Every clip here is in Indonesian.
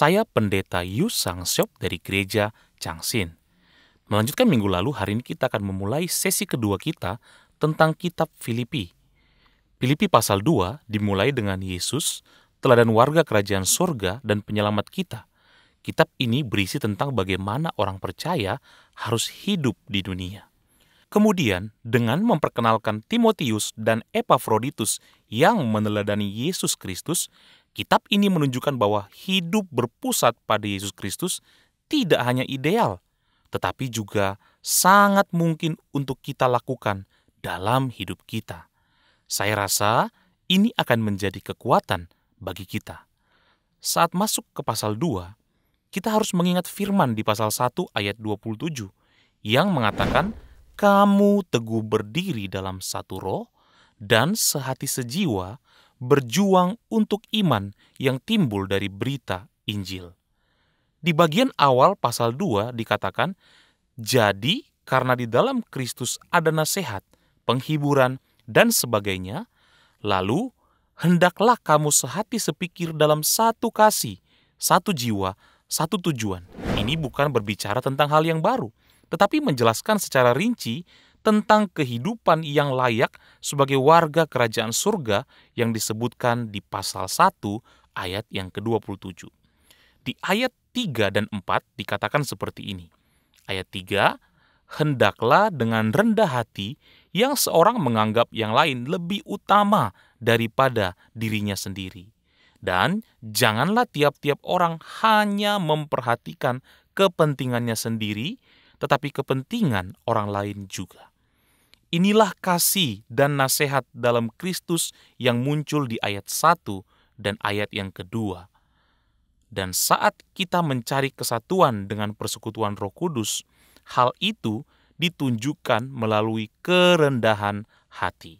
Saya Pendeta Yu Sang Seok dari Gereja Changsin. Melanjutkan minggu lalu, hari ini kita akan memulai sesi kedua kita tentang kitab Filipi. Filipi pasal 2 dimulai dengan Yesus, teladan warga kerajaan Sorga dan penyelamat kita. Kitab ini berisi tentang bagaimana orang percaya harus hidup di dunia. Kemudian, dengan memperkenalkan Timotius dan Epafroditus yang meneladani Yesus Kristus, Kitab ini menunjukkan bahwa hidup berpusat pada Yesus Kristus tidak hanya ideal, tetapi juga sangat mungkin untuk kita lakukan dalam hidup kita. Saya rasa ini akan menjadi kekuatan bagi kita. Saat masuk ke pasal 2, kita harus mengingat firman di pasal 1 ayat 27 yang mengatakan, "Kamu teguh berdiri dalam satu roh dan sehati sejiwa, berjuang untuk iman yang timbul dari berita Injil. Di bagian awal pasal 2 dikatakan, Jadi karena di dalam Kristus ada nasihat, penghiburan, dan sebagainya, lalu hendaklah kamu sehati sepikir dalam satu kasih, satu jiwa, satu tujuan. Ini bukan berbicara tentang hal yang baru, tetapi menjelaskan secara rinci tentang kehidupan yang layak sebagai warga kerajaan surga yang disebutkan di pasal 1 ayat yang ke-27. Di ayat 3 dan 4 dikatakan seperti ini. Ayat 3, hendaklah dengan rendah hati yang seorang menganggap yang lain lebih utama daripada dirinya sendiri. Dan janganlah tiap-tiap orang hanya memperhatikan kepentingannya sendiri, tetapi kepentingan orang lain juga. Inilah kasih dan nasihat dalam Kristus yang muncul di ayat 1 dan ayat yang kedua. Dan saat kita mencari kesatuan dengan persekutuan Roh Kudus, hal itu ditunjukkan melalui kerendahan hati.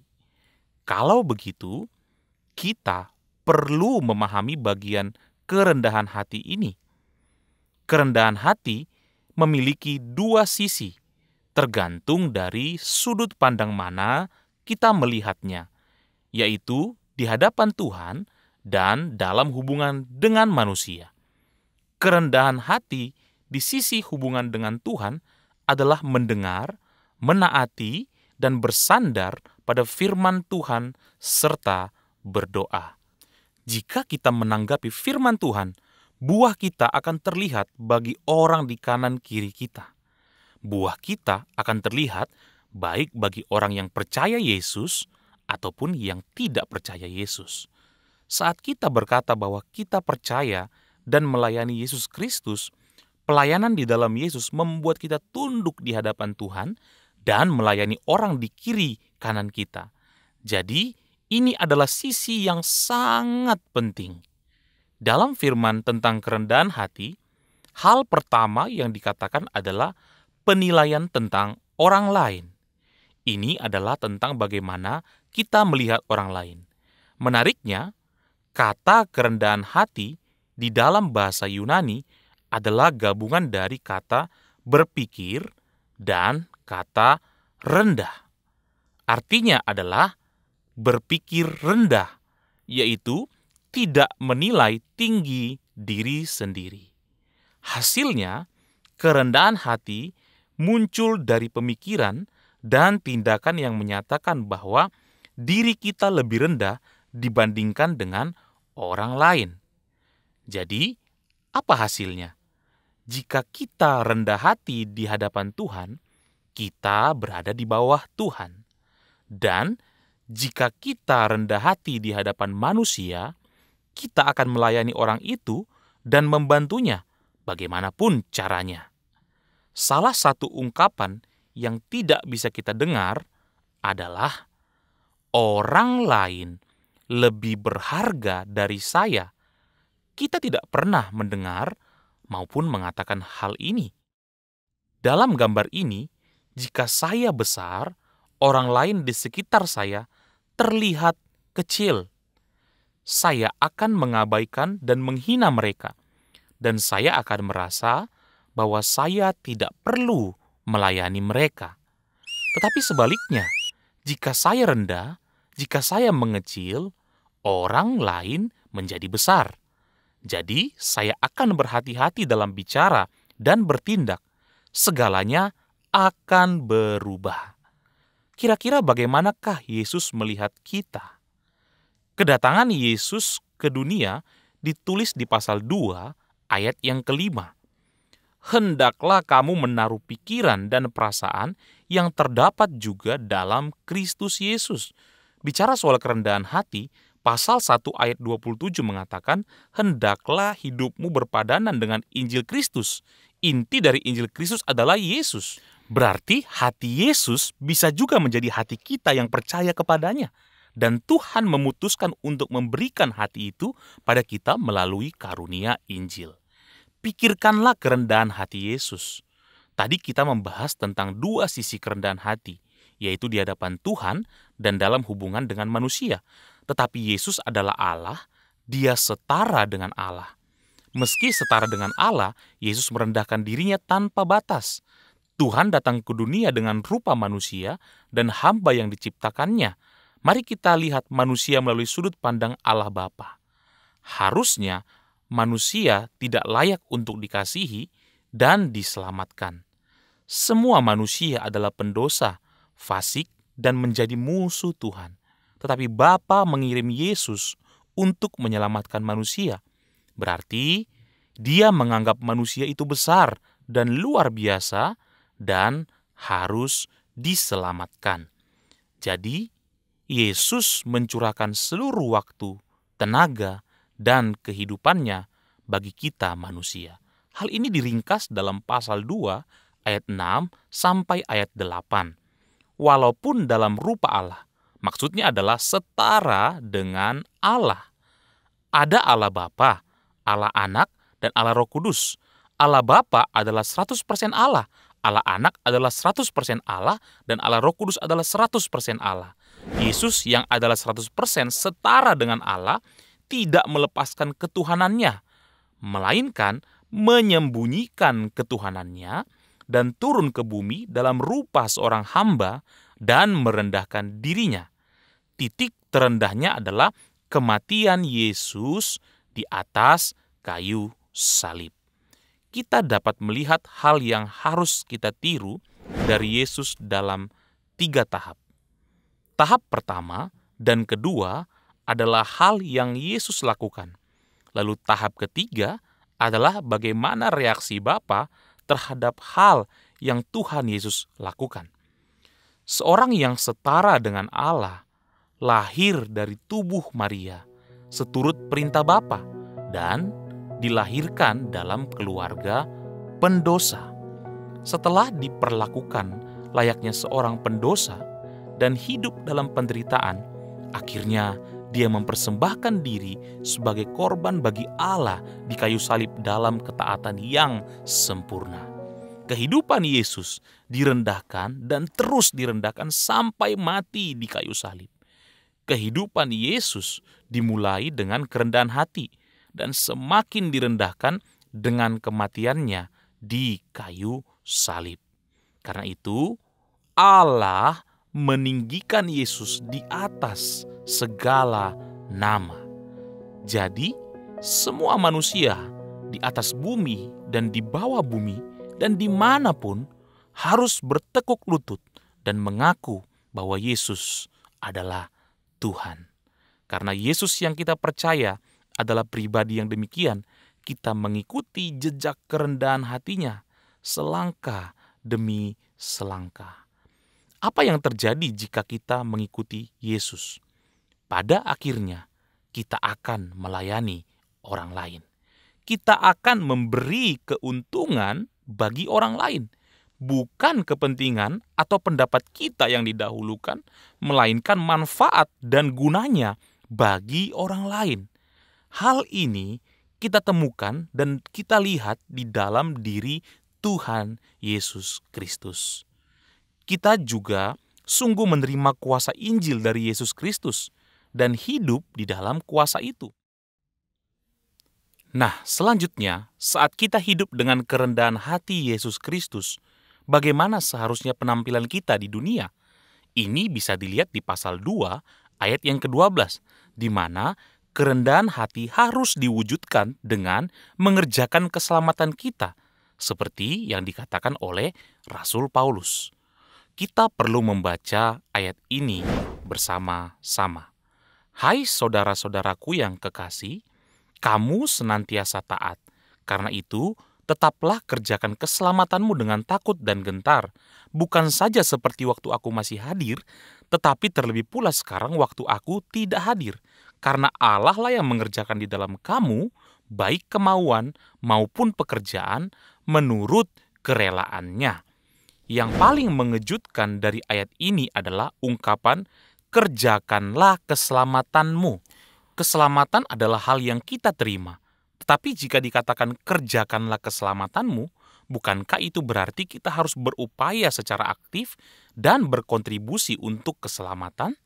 Kalau begitu, kita perlu memahami bagian kerendahan hati ini. Kerendahan hati memiliki dua sisi tergantung dari sudut pandang mana kita melihatnya, yaitu di hadapan Tuhan dan dalam hubungan dengan manusia. Kerendahan hati di sisi hubungan dengan Tuhan adalah mendengar, menaati, dan bersandar pada firman Tuhan serta berdoa. Jika kita menanggapi firman Tuhan, buah kita akan terlihat bagi orang di kanan kiri kita buah kita akan terlihat baik bagi orang yang percaya Yesus ataupun yang tidak percaya Yesus. Saat kita berkata bahwa kita percaya dan melayani Yesus Kristus, pelayanan di dalam Yesus membuat kita tunduk di hadapan Tuhan dan melayani orang di kiri kanan kita. Jadi, ini adalah sisi yang sangat penting. Dalam firman tentang kerendahan hati, hal pertama yang dikatakan adalah penilaian tentang orang lain. Ini adalah tentang bagaimana kita melihat orang lain. Menariknya, kata kerendahan hati di dalam bahasa Yunani adalah gabungan dari kata berpikir dan kata rendah. Artinya adalah berpikir rendah, yaitu tidak menilai tinggi diri sendiri. Hasilnya, kerendahan hati muncul dari pemikiran dan tindakan yang menyatakan bahwa diri kita lebih rendah dibandingkan dengan orang lain. Jadi, apa hasilnya? Jika kita rendah hati di hadapan Tuhan, kita berada di bawah Tuhan. Dan jika kita rendah hati di hadapan manusia, kita akan melayani orang itu dan membantunya bagaimanapun caranya salah satu ungkapan yang tidak bisa kita dengar adalah orang lain lebih berharga dari saya. Kita tidak pernah mendengar maupun mengatakan hal ini. Dalam gambar ini, jika saya besar, orang lain di sekitar saya terlihat kecil. Saya akan mengabaikan dan menghina mereka, dan saya akan merasa bahwa saya tidak perlu melayani mereka. Tetapi sebaliknya, jika saya rendah, jika saya mengecil, orang lain menjadi besar. Jadi, saya akan berhati-hati dalam bicara dan bertindak. Segalanya akan berubah. Kira-kira bagaimanakah Yesus melihat kita? Kedatangan Yesus ke dunia ditulis di pasal 2 ayat yang kelima hendaklah kamu menaruh pikiran dan perasaan yang terdapat juga dalam Kristus Yesus. Bicara soal kerendahan hati, pasal 1 ayat 27 mengatakan, hendaklah hidupmu berpadanan dengan Injil Kristus. Inti dari Injil Kristus adalah Yesus. Berarti hati Yesus bisa juga menjadi hati kita yang percaya kepadanya. Dan Tuhan memutuskan untuk memberikan hati itu pada kita melalui karunia Injil pikirkanlah kerendahan hati Yesus. Tadi kita membahas tentang dua sisi kerendahan hati, yaitu di hadapan Tuhan dan dalam hubungan dengan manusia. Tetapi Yesus adalah Allah, dia setara dengan Allah. Meski setara dengan Allah, Yesus merendahkan dirinya tanpa batas. Tuhan datang ke dunia dengan rupa manusia dan hamba yang diciptakannya. Mari kita lihat manusia melalui sudut pandang Allah Bapa. Harusnya manusia tidak layak untuk dikasihi dan diselamatkan. Semua manusia adalah pendosa, fasik, dan menjadi musuh Tuhan. Tetapi Bapa mengirim Yesus untuk menyelamatkan manusia. Berarti dia menganggap manusia itu besar dan luar biasa dan harus diselamatkan. Jadi, Yesus mencurahkan seluruh waktu, tenaga, dan kehidupannya bagi kita manusia. Hal ini diringkas dalam pasal 2 ayat 6 sampai ayat 8. Walaupun dalam rupa Allah, maksudnya adalah setara dengan Allah. Ada Allah Bapa, Allah Anak, dan Allah Roh Kudus. Allah Bapa adalah 100% Allah, Allah Anak adalah 100% Allah, dan Allah Roh Kudus adalah 100% Allah. Yesus yang adalah 100% setara dengan Allah, tidak melepaskan ketuhanannya, melainkan menyembunyikan ketuhanannya dan turun ke bumi dalam rupa seorang hamba dan merendahkan dirinya. Titik terendahnya adalah kematian Yesus di atas kayu salib. Kita dapat melihat hal yang harus kita tiru dari Yesus dalam tiga tahap. Tahap pertama dan kedua adalah hal yang Yesus lakukan. Lalu tahap ketiga adalah bagaimana reaksi Bapa terhadap hal yang Tuhan Yesus lakukan. Seorang yang setara dengan Allah lahir dari tubuh Maria seturut perintah Bapa dan dilahirkan dalam keluarga pendosa. Setelah diperlakukan layaknya seorang pendosa dan hidup dalam penderitaan, akhirnya dia mempersembahkan diri sebagai korban bagi Allah di kayu salib dalam ketaatan yang sempurna. Kehidupan Yesus direndahkan dan terus direndahkan sampai mati di kayu salib. Kehidupan Yesus dimulai dengan kerendahan hati dan semakin direndahkan dengan kematiannya di kayu salib. Karena itu, Allah meninggikan Yesus di atas segala nama. Jadi, semua manusia di atas bumi dan di bawah bumi dan dimanapun harus bertekuk lutut dan mengaku bahwa Yesus adalah Tuhan. Karena Yesus yang kita percaya adalah pribadi yang demikian, kita mengikuti jejak kerendahan hatinya selangkah demi selangkah. Apa yang terjadi jika kita mengikuti Yesus? Pada akhirnya, kita akan melayani orang lain. Kita akan memberi keuntungan bagi orang lain, bukan kepentingan atau pendapat kita yang didahulukan, melainkan manfaat dan gunanya bagi orang lain. Hal ini kita temukan dan kita lihat di dalam diri Tuhan Yesus Kristus kita juga sungguh menerima kuasa Injil dari Yesus Kristus dan hidup di dalam kuasa itu. Nah, selanjutnya, saat kita hidup dengan kerendahan hati Yesus Kristus, bagaimana seharusnya penampilan kita di dunia? Ini bisa dilihat di pasal 2 ayat yang ke-12, di mana kerendahan hati harus diwujudkan dengan mengerjakan keselamatan kita, seperti yang dikatakan oleh Rasul Paulus kita perlu membaca ayat ini bersama-sama. Hai saudara-saudaraku yang kekasih, kamu senantiasa taat. Karena itu, tetaplah kerjakan keselamatanmu dengan takut dan gentar, bukan saja seperti waktu aku masih hadir, tetapi terlebih pula sekarang waktu aku tidak hadir, karena Allah lah yang mengerjakan di dalam kamu baik kemauan maupun pekerjaan menurut kerelaannya yang paling mengejutkan dari ayat ini adalah ungkapan kerjakanlah keselamatanmu. Keselamatan adalah hal yang kita terima. Tetapi jika dikatakan kerjakanlah keselamatanmu, bukankah itu berarti kita harus berupaya secara aktif dan berkontribusi untuk keselamatan?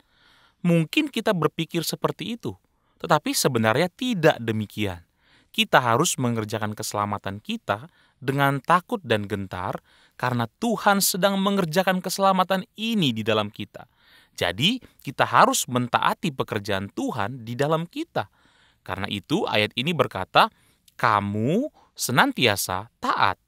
Mungkin kita berpikir seperti itu, tetapi sebenarnya tidak demikian. Kita harus mengerjakan keselamatan kita dengan takut dan gentar karena Tuhan sedang mengerjakan keselamatan ini di dalam kita. Jadi, kita harus mentaati pekerjaan Tuhan di dalam kita. Karena itu, ayat ini berkata, "Kamu senantiasa taat."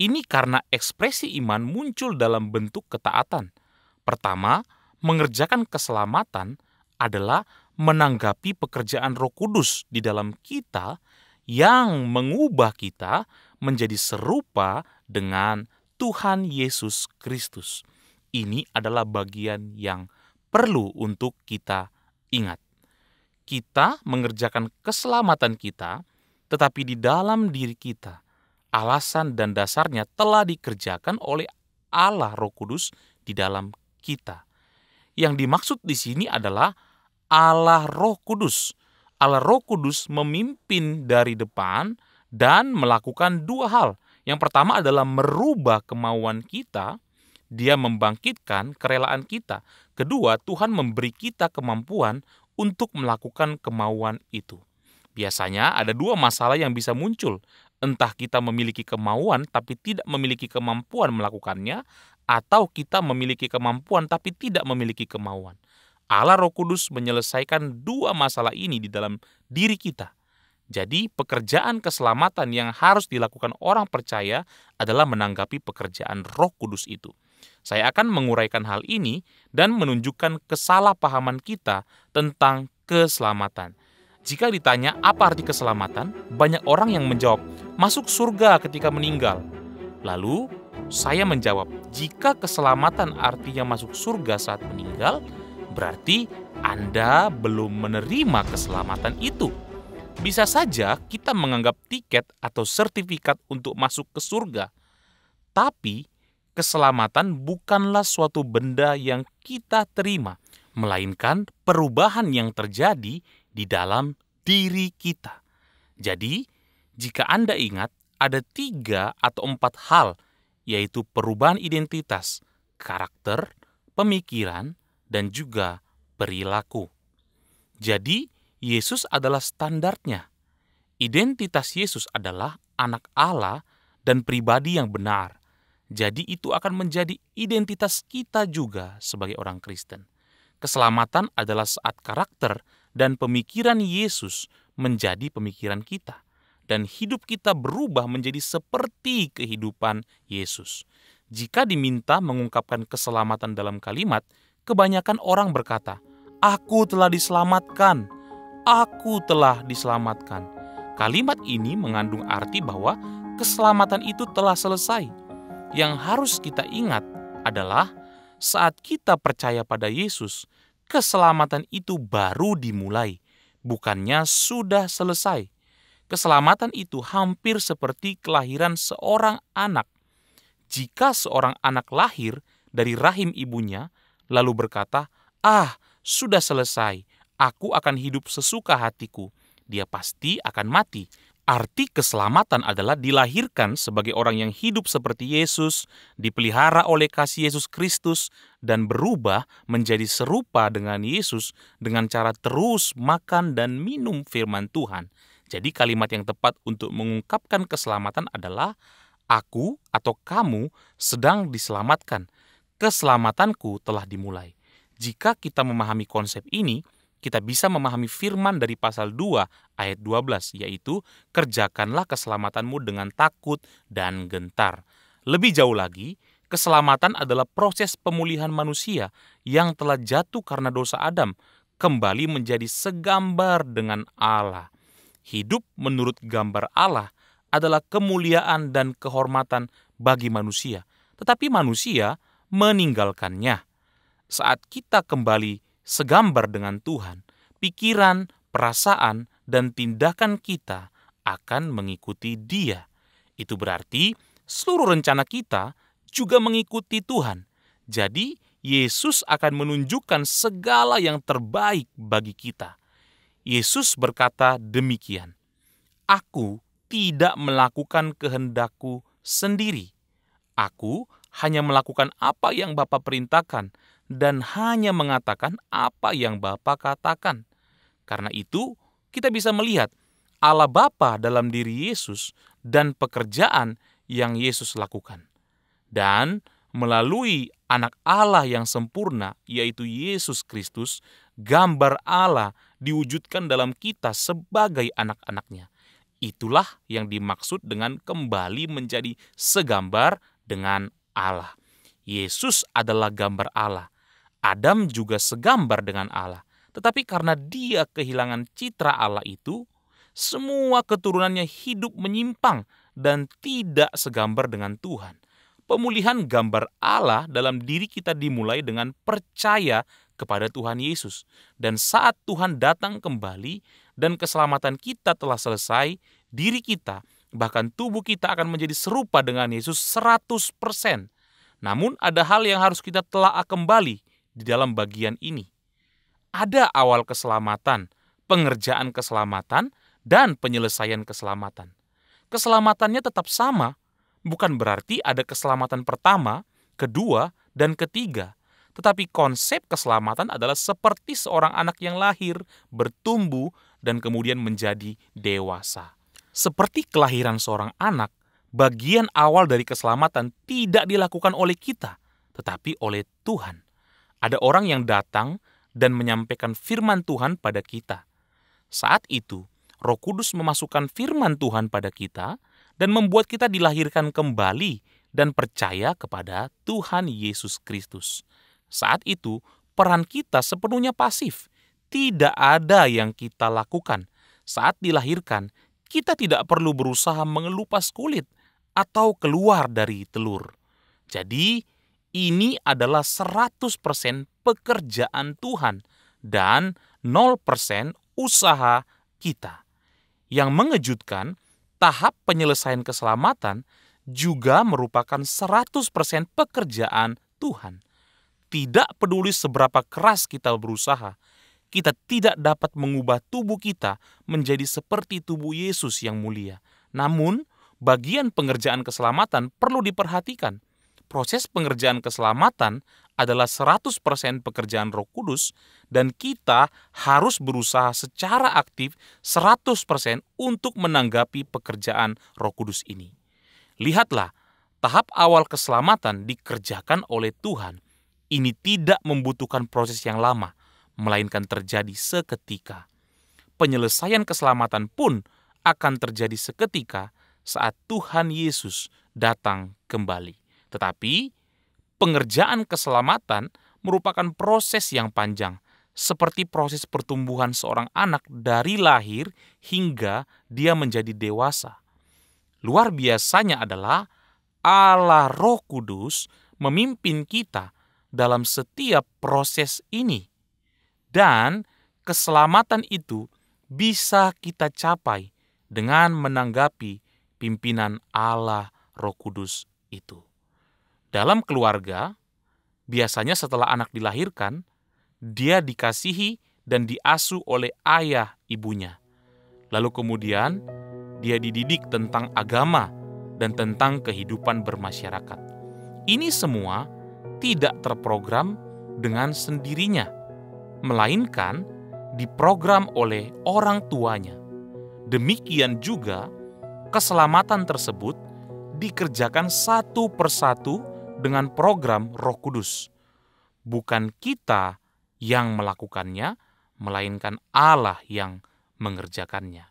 Ini karena ekspresi iman muncul dalam bentuk ketaatan. Pertama, mengerjakan keselamatan adalah menanggapi pekerjaan Roh Kudus di dalam kita yang mengubah kita menjadi serupa dengan Tuhan Yesus Kristus. Ini adalah bagian yang perlu untuk kita ingat. Kita mengerjakan keselamatan kita, tetapi di dalam diri kita, alasan dan dasarnya telah dikerjakan oleh Allah Roh Kudus di dalam kita. Yang dimaksud di sini adalah Allah Roh Kudus. Allah Roh Kudus memimpin dari depan dan melakukan dua hal, yang pertama adalah merubah kemauan kita, dia membangkitkan kerelaan kita. Kedua, Tuhan memberi kita kemampuan untuk melakukan kemauan itu. Biasanya ada dua masalah yang bisa muncul. Entah kita memiliki kemauan tapi tidak memiliki kemampuan melakukannya, atau kita memiliki kemampuan tapi tidak memiliki kemauan. Allah Roh Kudus menyelesaikan dua masalah ini di dalam diri kita jadi, pekerjaan keselamatan yang harus dilakukan orang percaya adalah menanggapi pekerjaan Roh Kudus itu. Saya akan menguraikan hal ini dan menunjukkan kesalahpahaman kita tentang keselamatan. Jika ditanya apa arti keselamatan, banyak orang yang menjawab, "Masuk surga ketika meninggal." Lalu saya menjawab, "Jika keselamatan artinya masuk surga saat meninggal, berarti Anda belum menerima keselamatan itu." Bisa saja kita menganggap tiket atau sertifikat untuk masuk ke surga, tapi keselamatan bukanlah suatu benda yang kita terima, melainkan perubahan yang terjadi di dalam diri kita. Jadi, jika Anda ingat, ada tiga atau empat hal, yaitu perubahan identitas, karakter, pemikiran, dan juga perilaku. Jadi, Yesus adalah standarnya. Identitas Yesus adalah anak Allah dan pribadi yang benar. Jadi itu akan menjadi identitas kita juga sebagai orang Kristen. Keselamatan adalah saat karakter dan pemikiran Yesus menjadi pemikiran kita dan hidup kita berubah menjadi seperti kehidupan Yesus. Jika diminta mengungkapkan keselamatan dalam kalimat, kebanyakan orang berkata, "Aku telah diselamatkan." aku telah diselamatkan. Kalimat ini mengandung arti bahwa keselamatan itu telah selesai. Yang harus kita ingat adalah saat kita percaya pada Yesus, keselamatan itu baru dimulai, bukannya sudah selesai. Keselamatan itu hampir seperti kelahiran seorang anak. Jika seorang anak lahir dari rahim ibunya, lalu berkata, "Ah, sudah selesai, Aku akan hidup sesuka hatiku. Dia pasti akan mati. Arti keselamatan adalah dilahirkan sebagai orang yang hidup seperti Yesus, dipelihara oleh kasih Yesus Kristus, dan berubah menjadi serupa dengan Yesus dengan cara terus makan dan minum firman Tuhan. Jadi kalimat yang tepat untuk mengungkapkan keselamatan adalah aku atau kamu sedang diselamatkan. Keselamatanku telah dimulai. Jika kita memahami konsep ini, kita bisa memahami firman dari pasal 2 ayat 12 yaitu kerjakanlah keselamatanmu dengan takut dan gentar. Lebih jauh lagi, keselamatan adalah proses pemulihan manusia yang telah jatuh karena dosa Adam kembali menjadi segambar dengan Allah. Hidup menurut gambar Allah adalah kemuliaan dan kehormatan bagi manusia, tetapi manusia meninggalkannya. Saat kita kembali segambar dengan Tuhan, pikiran, perasaan, dan tindakan kita akan mengikuti Dia. Itu berarti seluruh rencana kita juga mengikuti Tuhan. Jadi, Yesus akan menunjukkan segala yang terbaik bagi kita. Yesus berkata demikian, "Aku tidak melakukan kehendakku sendiri. Aku hanya melakukan apa yang Bapa perintahkan, dan hanya mengatakan apa yang Bapa katakan. Karena itu, kita bisa melihat Allah Bapa dalam diri Yesus dan pekerjaan yang Yesus lakukan. Dan melalui anak Allah yang sempurna, yaitu Yesus Kristus, gambar Allah diwujudkan dalam kita sebagai anak-anaknya. Itulah yang dimaksud dengan kembali menjadi segambar dengan Allah. Yesus adalah gambar Allah. Adam juga segambar dengan Allah. Tetapi karena dia kehilangan citra Allah itu, semua keturunannya hidup menyimpang dan tidak segambar dengan Tuhan. Pemulihan gambar Allah dalam diri kita dimulai dengan percaya kepada Tuhan Yesus. Dan saat Tuhan datang kembali dan keselamatan kita telah selesai, diri kita, bahkan tubuh kita akan menjadi serupa dengan Yesus 100%. Namun ada hal yang harus kita telah kembali – di dalam bagian ini. Ada awal keselamatan, pengerjaan keselamatan, dan penyelesaian keselamatan. Keselamatannya tetap sama, bukan berarti ada keselamatan pertama, kedua, dan ketiga. Tetapi konsep keselamatan adalah seperti seorang anak yang lahir, bertumbuh, dan kemudian menjadi dewasa. Seperti kelahiran seorang anak, bagian awal dari keselamatan tidak dilakukan oleh kita, tetapi oleh Tuhan ada orang yang datang dan menyampaikan firman Tuhan pada kita. Saat itu, Roh Kudus memasukkan firman Tuhan pada kita dan membuat kita dilahirkan kembali dan percaya kepada Tuhan Yesus Kristus. Saat itu, peran kita sepenuhnya pasif. Tidak ada yang kita lakukan. Saat dilahirkan, kita tidak perlu berusaha mengelupas kulit atau keluar dari telur. Jadi, ini adalah 100% pekerjaan Tuhan dan 0% usaha kita. Yang mengejutkan, tahap penyelesaian keselamatan juga merupakan 100% pekerjaan Tuhan. Tidak peduli seberapa keras kita berusaha, kita tidak dapat mengubah tubuh kita menjadi seperti tubuh Yesus yang mulia. Namun, bagian pengerjaan keselamatan perlu diperhatikan – proses pengerjaan keselamatan adalah 100% pekerjaan Roh Kudus dan kita harus berusaha secara aktif 100% untuk menanggapi pekerjaan Roh Kudus ini. Lihatlah, tahap awal keselamatan dikerjakan oleh Tuhan. Ini tidak membutuhkan proses yang lama, melainkan terjadi seketika. Penyelesaian keselamatan pun akan terjadi seketika saat Tuhan Yesus datang kembali. Tetapi pengerjaan keselamatan merupakan proses yang panjang, seperti proses pertumbuhan seorang anak dari lahir hingga dia menjadi dewasa. Luar biasanya adalah Allah Roh Kudus memimpin kita dalam setiap proses ini. Dan keselamatan itu bisa kita capai dengan menanggapi pimpinan Allah Roh Kudus itu. Dalam keluarga, biasanya setelah anak dilahirkan, dia dikasihi dan diasuh oleh ayah ibunya. Lalu kemudian, dia dididik tentang agama dan tentang kehidupan bermasyarakat. Ini semua tidak terprogram dengan sendirinya, melainkan diprogram oleh orang tuanya. Demikian juga, keselamatan tersebut dikerjakan satu persatu dengan program Roh Kudus. Bukan kita yang melakukannya, melainkan Allah yang mengerjakannya.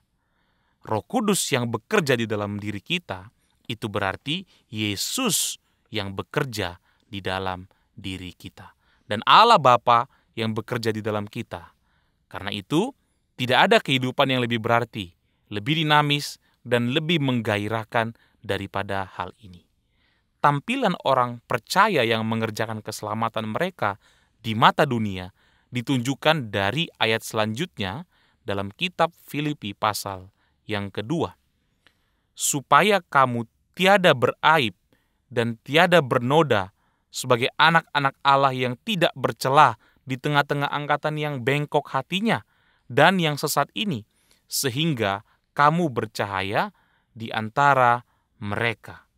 Roh Kudus yang bekerja di dalam diri kita itu berarti Yesus yang bekerja di dalam diri kita dan Allah Bapa yang bekerja di dalam kita. Karena itu, tidak ada kehidupan yang lebih berarti, lebih dinamis, dan lebih menggairahkan daripada hal ini tampilan orang percaya yang mengerjakan keselamatan mereka di mata dunia ditunjukkan dari ayat selanjutnya dalam kitab Filipi pasal yang kedua. Supaya kamu tiada beraib dan tiada bernoda sebagai anak-anak Allah yang tidak bercelah di tengah-tengah angkatan yang bengkok hatinya dan yang sesat ini, sehingga kamu bercahaya di antara mereka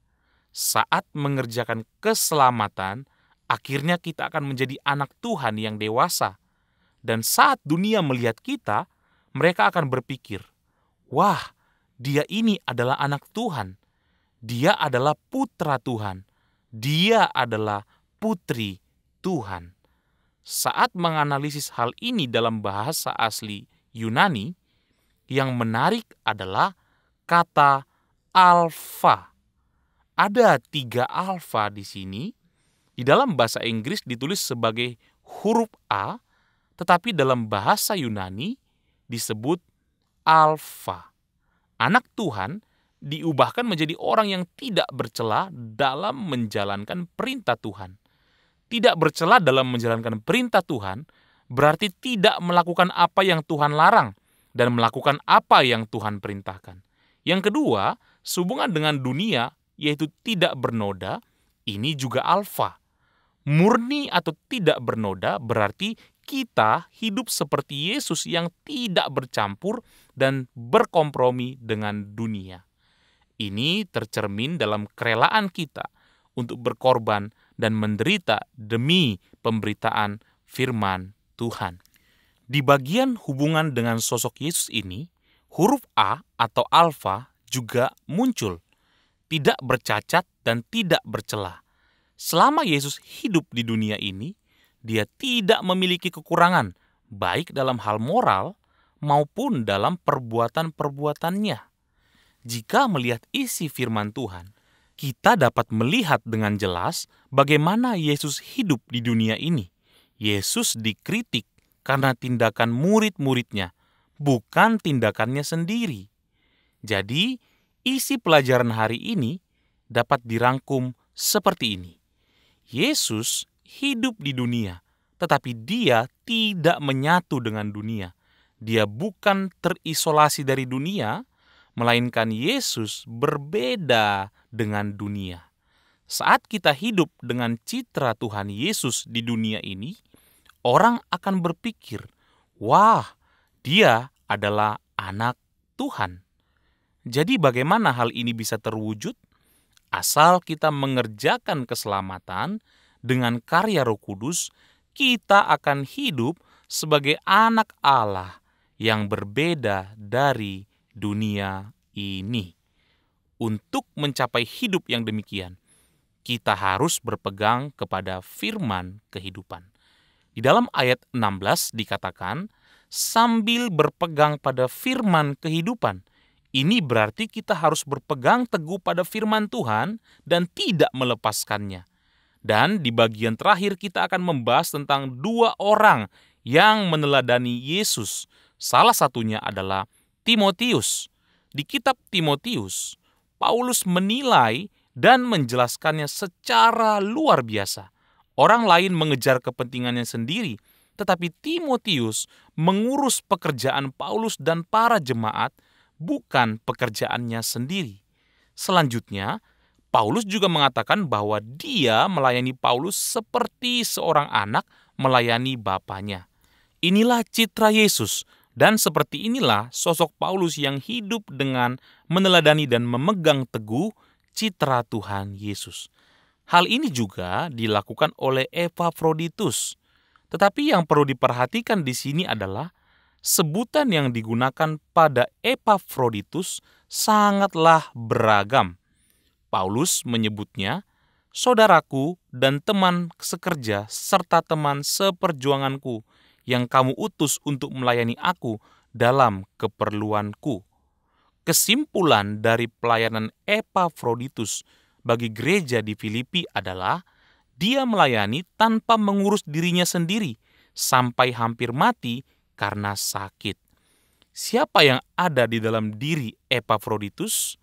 saat mengerjakan keselamatan, akhirnya kita akan menjadi anak Tuhan yang dewasa. Dan saat dunia melihat kita, mereka akan berpikir, "Wah, dia ini adalah anak Tuhan. Dia adalah putra Tuhan. Dia adalah putri Tuhan." Saat menganalisis hal ini dalam bahasa asli Yunani, yang menarik adalah kata "alfa" ada tiga alfa di sini. Di dalam bahasa Inggris ditulis sebagai huruf A, tetapi dalam bahasa Yunani disebut alfa. Anak Tuhan diubahkan menjadi orang yang tidak bercela dalam menjalankan perintah Tuhan. Tidak bercela dalam menjalankan perintah Tuhan berarti tidak melakukan apa yang Tuhan larang dan melakukan apa yang Tuhan perintahkan. Yang kedua, hubungan dengan dunia yaitu tidak bernoda, ini juga alfa. Murni atau tidak bernoda berarti kita hidup seperti Yesus yang tidak bercampur dan berkompromi dengan dunia. Ini tercermin dalam kerelaan kita untuk berkorban dan menderita demi pemberitaan firman Tuhan. Di bagian hubungan dengan sosok Yesus ini, huruf A atau alfa juga muncul tidak bercacat dan tidak bercela. Selama Yesus hidup di dunia ini, dia tidak memiliki kekurangan baik dalam hal moral maupun dalam perbuatan-perbuatannya. Jika melihat isi firman Tuhan, kita dapat melihat dengan jelas bagaimana Yesus hidup di dunia ini. Yesus dikritik karena tindakan murid-muridnya, bukan tindakannya sendiri. Jadi, Isi pelajaran hari ini dapat dirangkum seperti ini. Yesus hidup di dunia, tetapi dia tidak menyatu dengan dunia. Dia bukan terisolasi dari dunia, melainkan Yesus berbeda dengan dunia. Saat kita hidup dengan citra Tuhan Yesus di dunia ini, orang akan berpikir, "Wah, dia adalah Anak Tuhan." Jadi bagaimana hal ini bisa terwujud? Asal kita mengerjakan keselamatan dengan karya Roh Kudus, kita akan hidup sebagai anak Allah yang berbeda dari dunia ini. Untuk mencapai hidup yang demikian, kita harus berpegang kepada firman kehidupan. Di dalam ayat 16 dikatakan, sambil berpegang pada firman kehidupan, ini berarti kita harus berpegang teguh pada firman Tuhan dan tidak melepaskannya. Dan di bagian terakhir kita akan membahas tentang dua orang yang meneladani Yesus. Salah satunya adalah Timotius. Di kitab Timotius, Paulus menilai dan menjelaskannya secara luar biasa. Orang lain mengejar kepentingannya sendiri, tetapi Timotius mengurus pekerjaan Paulus dan para jemaat – bukan pekerjaannya sendiri. Selanjutnya, Paulus juga mengatakan bahwa dia melayani Paulus seperti seorang anak melayani bapaknya. Inilah citra Yesus, dan seperti inilah sosok Paulus yang hidup dengan meneladani dan memegang teguh citra Tuhan Yesus. Hal ini juga dilakukan oleh Epafroditus. Tetapi yang perlu diperhatikan di sini adalah sebutan yang digunakan pada Epafroditus sangatlah beragam. Paulus menyebutnya saudaraku dan teman sekerja serta teman seperjuanganku yang kamu utus untuk melayani aku dalam keperluanku. Kesimpulan dari pelayanan Epafroditus bagi gereja di Filipi adalah dia melayani tanpa mengurus dirinya sendiri sampai hampir mati karena sakit. Siapa yang ada di dalam diri Epafroditus?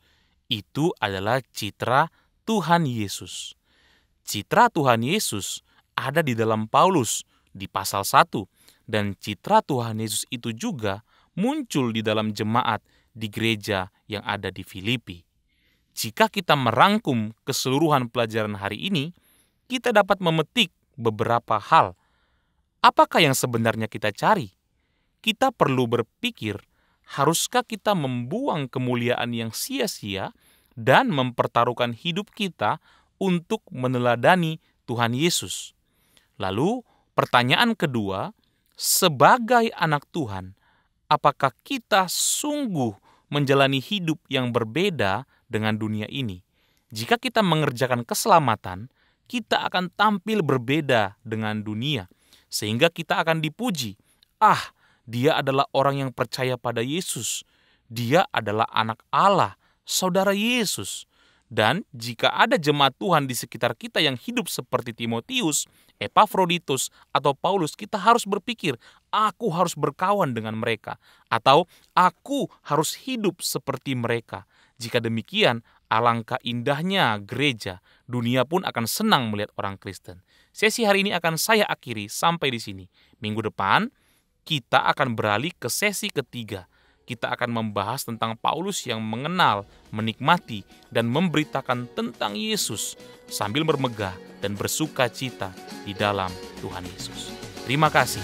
Itu adalah citra Tuhan Yesus. Citra Tuhan Yesus ada di dalam Paulus di pasal 1 dan citra Tuhan Yesus itu juga muncul di dalam jemaat di gereja yang ada di Filipi. Jika kita merangkum keseluruhan pelajaran hari ini, kita dapat memetik beberapa hal. Apakah yang sebenarnya kita cari? kita perlu berpikir, haruskah kita membuang kemuliaan yang sia-sia dan mempertaruhkan hidup kita untuk meneladani Tuhan Yesus? Lalu, pertanyaan kedua, sebagai anak Tuhan, apakah kita sungguh menjalani hidup yang berbeda dengan dunia ini? Jika kita mengerjakan keselamatan, kita akan tampil berbeda dengan dunia, sehingga kita akan dipuji. Ah, dia adalah orang yang percaya pada Yesus. Dia adalah anak Allah, saudara Yesus. Dan jika ada jemaat Tuhan di sekitar kita yang hidup seperti Timotius, Epafroditus, atau Paulus, kita harus berpikir, aku harus berkawan dengan mereka, atau aku harus hidup seperti mereka. Jika demikian, alangkah indahnya gereja, dunia pun akan senang melihat orang Kristen. Sesi hari ini akan saya akhiri sampai di sini. Minggu depan, kita akan beralih ke sesi ketiga. Kita akan membahas tentang Paulus yang mengenal, menikmati, dan memberitakan tentang Yesus sambil bermegah dan bersuka cita di dalam Tuhan Yesus. Terima kasih.